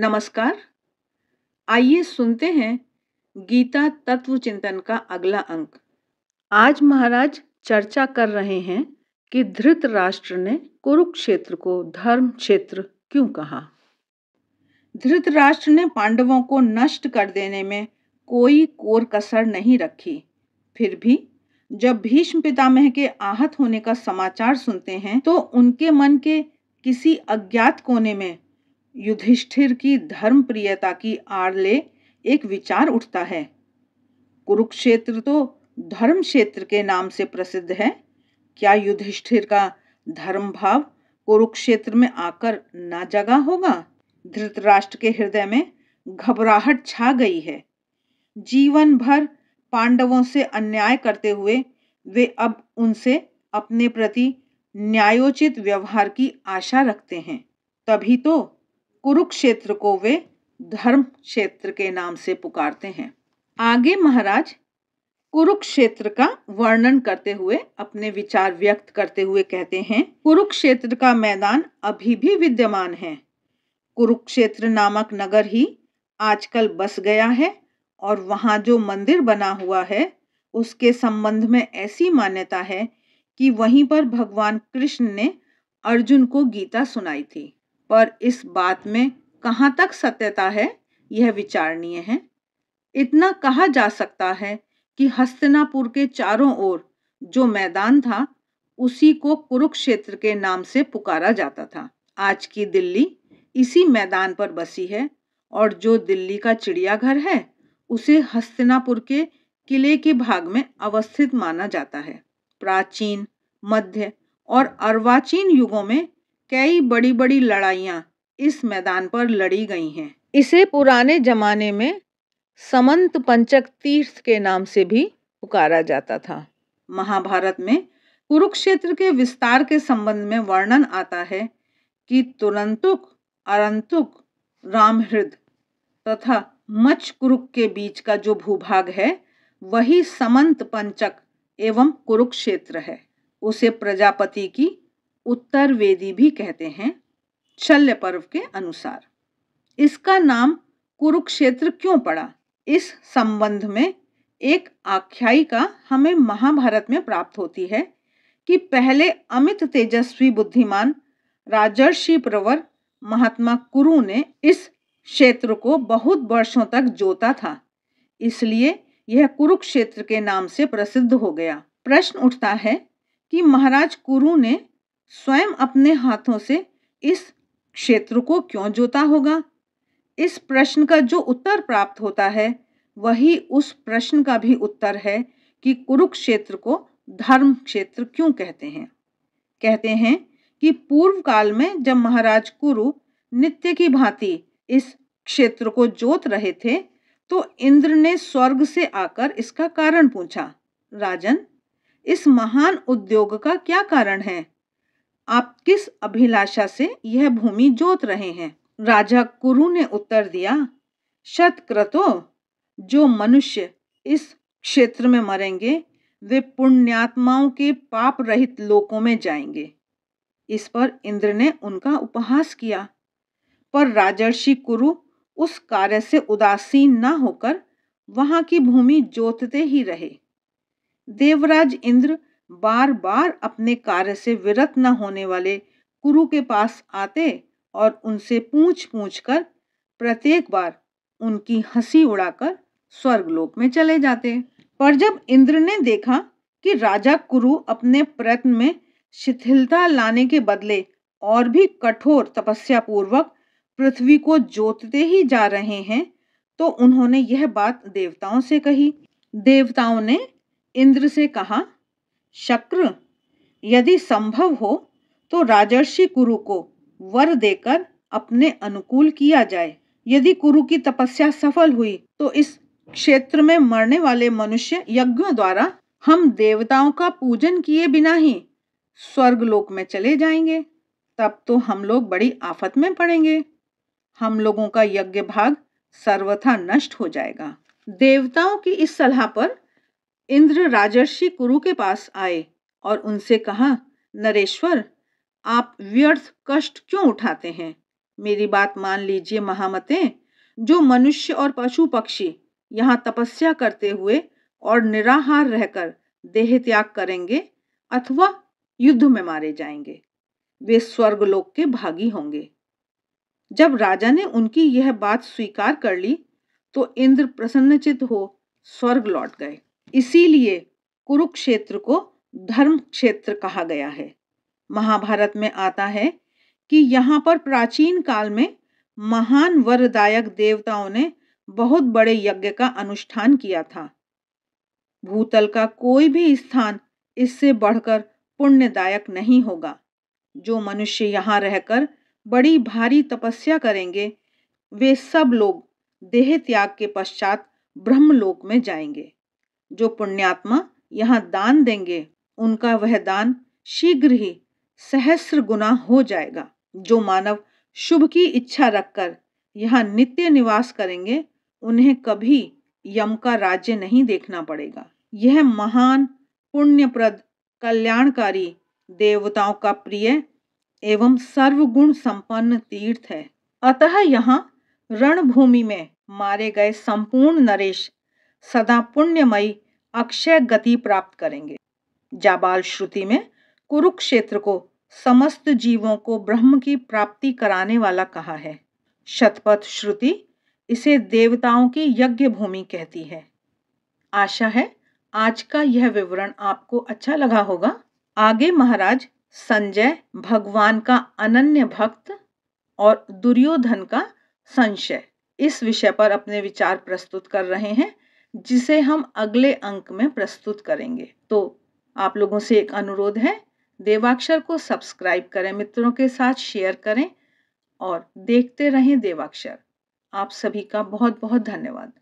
नमस्कार आइए सुनते हैं गीता तत्व चिंतन का अगला अंक आज महाराज चर्चा कर रहे हैं कि धृत राष्ट्र ने कुरुक्षेत्र को धर्म क्षेत्र क्यों कहा धृत राष्ट्र ने पांडवों को नष्ट कर देने में कोई कोर कसर नहीं रखी फिर भी जब भीष्म पितामह के आहत होने का समाचार सुनते हैं तो उनके मन के किसी अज्ञात कोने में युधिष्ठिर की धर्म प्रियता की आड़ ले एक विचार उठता है कुरुक्षेत्र तो धर्म क्षेत्र के नाम से प्रसिद्ध है क्या युधिष्ठिर का धर्म भाव कुरुक्षेत्र में आकर ना जगा होगा धृतराष्ट्र के हृदय में घबराहट छा गई है जीवन भर पांडवों से अन्याय करते हुए वे अब उनसे अपने प्रति न्यायोचित व्यवहार की आशा रखते हैं तभी तो कुरुक्षेत्र को वे धर्म क्षेत्र के नाम से पुकारते हैं आगे महाराज कुरुक्षेत्र का वर्णन करते हुए अपने विचार व्यक्त करते हुए कहते हैं कुरुक्षेत्र का मैदान अभी भी विद्यमान है कुरुक्षेत्र नामक नगर ही आजकल बस गया है और वहाँ जो मंदिर बना हुआ है उसके संबंध में ऐसी मान्यता है कि वहीं पर भगवान कृष्ण ने अर्जुन को गीता सुनाई थी पर इस बात में कहाँ तक सत्यता है यह विचारणीय है इतना कहा जा सकता है कि हस्तिनापुर के चारों ओर जो मैदान था उसी को कुरुक्षेत्र के नाम से पुकारा जाता था आज की दिल्ली इसी मैदान पर बसी है और जो दिल्ली का चिड़ियाघर है उसे हस्तिनापुर के किले के भाग में अवस्थित माना जाता है प्राचीन मध्य और अर्वाचीन युगों में कई बड़ी बड़ी लड़ाइयाँ इस मैदान पर लड़ी गई हैं इसे पुराने जमाने में समंत पंचक तीर्थ के नाम से भी पुकारा जाता था महाभारत में कुरुक्षेत्र के विस्तार के संबंध में वर्णन आता है कि तुरंतुक अरंतुक रामहृद तथा मच कुरुक के बीच का जो भूभाग है वही समंत पंचक एवं कुरुक्षेत्र है उसे प्रजापति की उत्तर वेदी भी कहते हैं शल्य पर्व के अनुसार इसका नाम कुरुक्षेत्र क्यों पड़ा इस संबंध में एक आख्यायिका हमें महाभारत में प्राप्त होती है कि पहले अमित तेजस्वी बुद्धिमान राजर्षि प्रवर महात्मा कुरु ने इस क्षेत्र को बहुत वर्षों तक जोता था इसलिए यह कुरुक्षेत्र के नाम से प्रसिद्ध हो गया प्रश्न उठता है कि महाराज कुरु ने स्वयं अपने हाथों से इस क्षेत्र को क्यों जोता होगा इस प्रश्न का जो उत्तर प्राप्त होता है वही उस प्रश्न का भी उत्तर है कि कुरुक्षेत्र को धर्म क्षेत्र क्यों कहते हैं कहते हैं कि पूर्व काल में जब महाराज कुरु नित्य की भांति इस क्षेत्र को जोत रहे थे तो इंद्र ने स्वर्ग से आकर इसका कारण पूछा राजन इस महान उद्योग का क्या कारण है आप किस अभिलाषा से यह भूमि जोत रहे हैं राजा कुरु ने उत्तर दिया शतक्रतो जो मनुष्य इस क्षेत्र में मरेंगे वे पुण्यात्माओं के पाप रहित लोकों में जाएंगे इस पर इंद्र ने उनका उपहास किया पर राजर्षि कुरु उस कार्य से उदासीन न होकर वहां की भूमि जोतते ही रहे देवराज इंद्र बार बार अपने कार्य से विरत न होने वाले कुरु के पास आते और उनसे पूछ पूछ कर प्रत्येक बार उनकी हंसी उड़ाकर स्वर्गलोक में चले जाते पर जब इंद्र ने देखा कि राजा कुरु अपने प्रयत्न में शिथिलता लाने के बदले और भी कठोर तपस्या पूर्वक पृथ्वी को जोतते ही जा रहे हैं तो उन्होंने यह बात देवताओं से कही देवताओं ने इंद्र से कहा शक्र यदि संभव हो तो राजर्षि कुरु को वर देकर अपने अनुकूल किया जाए यदि कुरु की तपस्या सफल हुई तो इस क्षेत्र में मरने वाले मनुष्य यज्ञों द्वारा हम देवताओं का पूजन किए बिना ही स्वर्ग लोक में चले जाएंगे तब तो हम लोग बड़ी आफत में पड़ेंगे हम लोगों का यज्ञ भाग सर्वथा नष्ट हो जाएगा देवताओं की इस सलाह पर इंद्र राजर्षि कुरु के पास आए और उनसे कहा नरेश्वर आप व्यर्थ कष्ट क्यों उठाते हैं मेरी बात मान लीजिए महामते जो मनुष्य और पशु पक्षी यहाँ तपस्या करते हुए और निराहार रहकर देह त्याग करेंगे अथवा युद्ध में मारे जाएंगे वे स्वर्गलोक के भागी होंगे जब राजा ने उनकी यह बात स्वीकार कर ली तो इंद्र प्रसन्नचित हो स्वर्ग लौट गए इसीलिए कुरुक्षेत्र को धर्म क्षेत्र कहा गया है महाभारत में आता है कि यहाँ पर प्राचीन काल में महान वरदायक देवताओं ने बहुत बड़े यज्ञ का अनुष्ठान किया था भूतल का कोई भी स्थान इससे बढ़कर पुण्यदायक नहीं होगा जो मनुष्य यहाँ रहकर बड़ी भारी तपस्या करेंगे वे सब लोग देह त्याग के पश्चात ब्रह्मलोक में जाएंगे जो पुण्यात्मा यहाँ दान देंगे उनका वह दान शीघ्र ही सहस्र गुना हो जाएगा जो मानव शुभ की इच्छा रखकर यहाँ नित्य निवास करेंगे उन्हें कभी यम का राज्य नहीं देखना पड़ेगा यह महान पुण्यप्रद कल्याणकारी देवताओं का प्रिय एवं सर्वगुण संपन्न तीर्थ है अतः यहाँ रणभूमि में मारे गए संपूर्ण नरेश सदा पुण्यमयी अक्षय गति प्राप्त करेंगे जाबाल श्रुति में कुरुक्षेत्र को समस्त जीवों को ब्रह्म की प्राप्ति कराने वाला कहा है शतपथ श्रुति इसे देवताओं की यज्ञ भूमि कहती है आशा है आज का यह विवरण आपको अच्छा लगा होगा आगे महाराज संजय भगवान का अनन्य भक्त और दुर्योधन का संशय इस विषय पर अपने विचार प्रस्तुत कर रहे हैं जिसे हम अगले अंक में प्रस्तुत करेंगे तो आप लोगों से एक अनुरोध है देवाक्षर को सब्सक्राइब करें मित्रों के साथ शेयर करें और देखते रहें देवाक्षर आप सभी का बहुत बहुत धन्यवाद